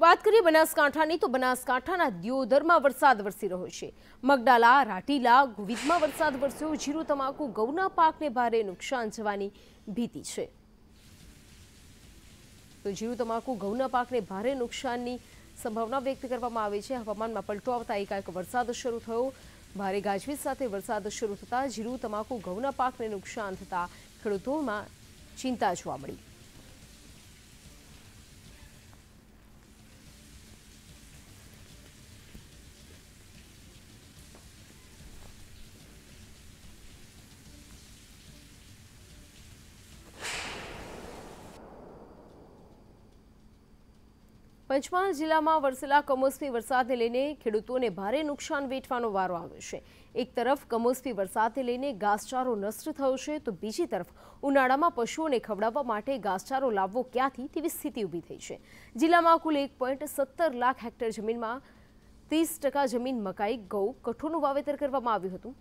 વાત કરીએ બનાસકાંઠાની તો બનાસકાંઠાના દિયોદરમાં વરસાદ વરસી રહ્યો છે મગડાલા રાટીલા ગુવિદમાં વરસાદ વરસ્યો જીરુ તમાકુ ગૌના પાકને ભારે નુકસાન જવાની ભીતિ છે તો જીરુ તમાકુ ઘઉંના પાકને ભારે નુકસાનની સંભાવના વ્યક્ત કરવામાં આવી છે હવામાનમાં પલટો આવતા એકાએક વરસાદ શરૂ થયો ભારે ગાજવીજ સાથે વરસાદ શરૂ થતાં જીરુ તમાકુ ઘઉંના પાકને નુકસાન થતાં ખેડૂતોમાં ચિંતા જોવા મળી પંચમહાલ જિલ્લામાં વરસેલા કમોસમી વરસાદને લઈને ખેડૂતોને ભારે નુકસાન વેઠવાનો વારો આવ્યો છે એક તરફ કમોસમી વરસાદને લઈને ઘાસચારો નષ્ટ થયો છે તો બીજી તરફ ઉનાળામાં પશુઓને ખવડાવવા માટે ઘાસચારો લાવવો ક્યાંથી તેવી સ્થિતિ ઊભી થઈ છે જિલ્લામાં કુલ એક લાખ હેક્ટર જમીનમાં ત્રીસ ટકા જમીન મકાઈ ઘઉં કઠોળનું વાવેતર કરવામાં આવ્યું હતું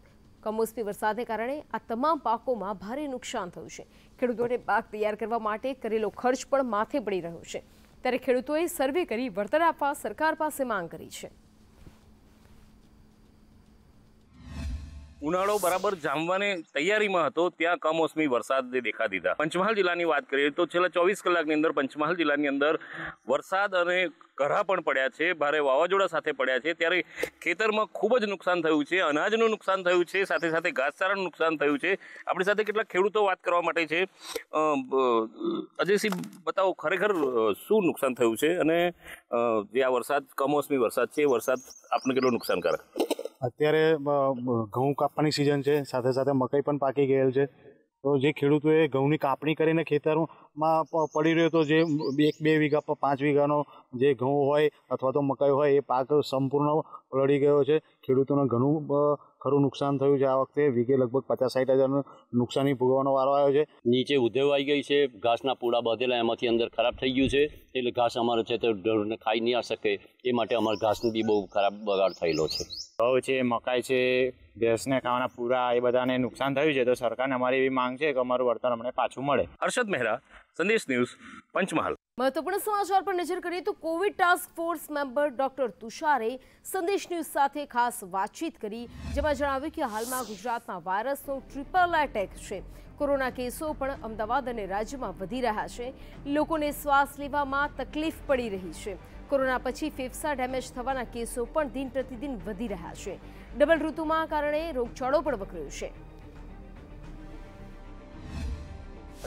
કમોસમી વરસાદને કારણે આ તમામ પાકોમાં ભારે નુકસાન થયું છે ખેડૂતોને પાક તૈયાર કરવા માટે કરેલો ખર્ચ પણ માથે પડી રહ્યો છે ત્યારે ખેડૂતોએ સર્વે કરી વળતર આપવા સરકાર પાસે માંગ કરી છે ઉનાળો બરાબર જામવાની તૈયારીમાં હતો ત્યાં કમોસમી વરસાદ દેખા દીધા પંચમહાલ જિલ્લાની વાત કરીએ તો છેલ્લા ચોવીસ કલાકની અંદર પંચમહાલ જિલ્લાની અંદર વરસાદ અને કરા પણ પડ્યા છે ભારે વાવાઝોડા સાથે પડ્યા છે ત્યારે ખેતરમાં ખૂબ જ નુકસાન થયું છે અનાજનું નુકસાન થયું છે સાથે સાથે ઘાસચારાનું નુકસાન થયું છે આપણી સાથે કેટલાક ખેડૂતો વાત કરવા માટે છે અજયસિંહ બતાવો ખરેખર શું નુકસાન થયું છે અને જે આ વરસાદ કમોસમી વરસાદ છે વરસાદ આપણને કેટલો નુકસાનકારક અત્યારે ઘઉં કાપવાની સિઝન છે સાથે સાથે મકાઈ પણ પાકી ગયેલ છે તો જે ખેડૂતોએ ઘઉંની કાપણી કરીને ખેતરમાં પડી રહ્યો તો જે એક બે વીઘા પાંચ વીઘાનો જે ઘઉં હોય અથવા તો મકાઈ હોય એ પાક સંપૂર્ણ પલળી ગયો છે ખેડૂતોને ઘણું ખરું નુકસાન થયું છે આ વખતે વીઘે લગભગ પચાસ સાઠ હજારનું નુકસાની ભોગવવાનો વારો આવ્યો છે નીચે ઉધેવ આવી ગઈ છે ઘાસના પૂળા બાંધેલા એમાંથી અંદર ખરાબ થઈ ગયું છે એટલે ઘાસ અમારે છે તો ઢોરને ખાઈ નહીં આ શકે એ માટે અમારે ઘાસનું બી બહુ ખરાબ બગાડ થયેલો છે ઘઉં છે મકાઈ છે ભેંસને ખાવાના પૂરા એ બધાને નુકસાન થયું છે તો સરકારને અમારી એવી માંગ છે કે અમારું વળતર અમને પાછું મળે હર્ષદ મહેરા સંદેશ ન્યૂઝ પંચમહાલ મહત્વપૂર્ણ સમાચાર પર નજર કરીએ તો Covid task force member doctor તુષારે સંદેશ ન્યૂઝ સાથે ખાસ વાતચીત કરી જેમાં જણાવ્યું કે હાલમાં ગુજરાતમાં વાયરસનો ટ્રિપલ એટેક છે કોરોના કેસો પણ અમદાવાદ અને રાજ્યમાં વધી રહ્યા છે લોકોને શ્વાસ લેવામાં તકલીફ પડી રહી છે કોરોના પછી ફેફસા ડેમેજ થવાના કેસો પણ દિન પ્રતિદિન વધી રહ્યા છે ડબલ ઋતુમાં કારણે રોગચાળો પણ વકર્યો છે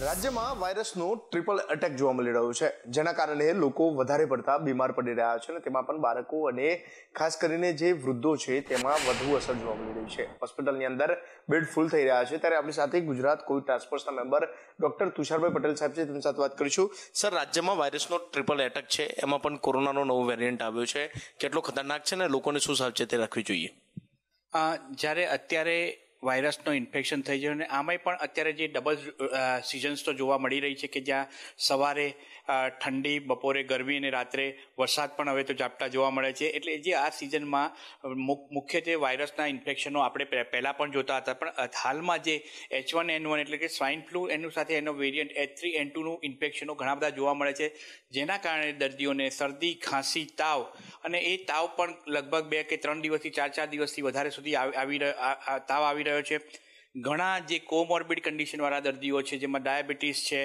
રાજ્યમાં વાયરસનો ટ્રિપલ એટેક જોવા મળી રહ્યો છે જેના કારણે લોકો વધારે પડતા બીમાર પડી રહ્યા છે અને તેમાં પણ બાળકો અને ખાસ કરીને જે વૃદ્ધો છે તેમાં વધુ અસર જોવા મળી રહી છે હોસ્પિટલની અંદર બેડ ફૂલ થઈ રહ્યા છે ત્યારે આપણી સાથે Gujarat Covid task member doctor તુષારભાઈ પટેલ સાહેબ છે તેમની સાથે વાત કરીશું સર રાજ્યમાં વાયરસનો ટ્રિપલ એટેક છે એમાં પણ કોરોનાનો નવો વેરિયન્ટ આવ્યો છે કેટલો ખતરનાક છે ને લોકોને શું સાવચેતી રાખવી જોઈએ જ્યારે અત્યારે વાયરસનું ઇન્ફેક્શન થઈ જાય અને આમાંય પણ અત્યારે જે ડબલ સિઝન્સ તો જોવા મળી રહી છે કે જ્યાં સવારે ઠંડી બપોરે ગરમી અને રાત્રે વરસાદ પણ હવે તો ઝાપટા જોવા મળે છે એટલે જે આ સિઝનમાં મુખ્યત્વે વાયરસના ઇન્ફેક્શનો આપણે પહેલાં પણ જોતા હતા પણ હાલમાં જે એચ વન એન વન એટલે કે સ્વાઇન ફ્લૂ એનું સાથે એનો વેરિયન્ટ એચ થ્રી એન ટુનું ઇન્ફેક્શનો ઘણા બધા જોવા મળે છે જેના કારણે દર્દીઓને શરદી ખાંસી તાવ અને એ તાવ પણ લગભગ બે કે ત્રણ દિવસથી ચાર ચાર દિવસથી વધારે સુધી આવી તાવ આવી રહ્યો છે ઘણા જે કોમોર્બિડ કન્ડિશનવાળા દર્દીઓ છે જેમાં ડાયાબિટીસ છે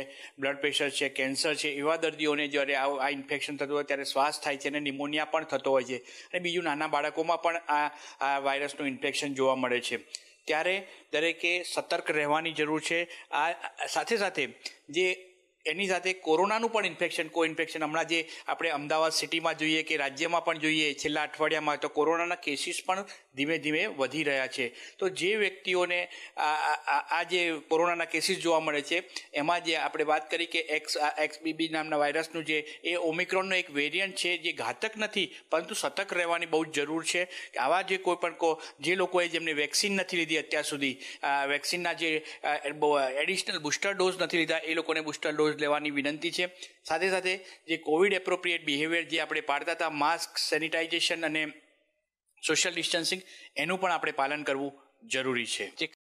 બ્લડ પ્રેશર છે કેન્સર છે એવા દર્દીઓને જ્યારે આ ઇન્ફેક્શન થતું હોય ત્યારે શ્વાસ થાય છે અને નિમોનિયા પણ થતો હોય છે અને બીજું નાના બાળકોમાં પણ આ આ વાયરસનું ઇન્ફેક્શન જોવા મળે છે ત્યારે દરેકે સતર્ક રહેવાની જરૂર છે આ સાથે સાથે જે એની સાથે કોરોનાનું પણ ઇન્ફેક્શન કો ઇન્ફેક્શન હમણાં જે આપણે અમદાવાદ સિટીમાં જોઈએ કે રાજ્યમાં પણ જોઈએ છેલ્લા અઠવાડિયામાં તો કોરોનાના કેસીસ પણ ધીમે ધીમે વધી રહ્યા છે તો જે વ્યક્તિઓને આ જે કોરોનાના કેસીસ જોવા મળે છે એમાં જે આપણે વાત કરી કે એક્સ એક્સબીબી નામના વાયરસનું જે એ ઓમિક્રોનનો એક વેરિયન્ટ છે જે ઘાતક નથી પરંતુ સતર્ક રહેવાની બહુ જ જરૂર છે આવા જે કોઈ પણ કો જે લોકોએ જેમને વેક્સિન નથી લીધી અત્યાર સુધી વેક્સિનના જે એડિશનલ બુસ્ટર ડોઝ નથી લીધા એ લોકોને બુસ્ટર ડોઝ ડોઝ લેવાની વિનંતી છે સાથે સાથે જે કોવિડ એપ્રોપ્રિએટ બિહેવિયર જે આપણે પાડતા હતા માસ્ક સેનિટાઇઝેશન અને સોશિયલ ડિસ્ટન્સિંગ એનું પણ આપણે પાલન કરવું જરૂરી છે જે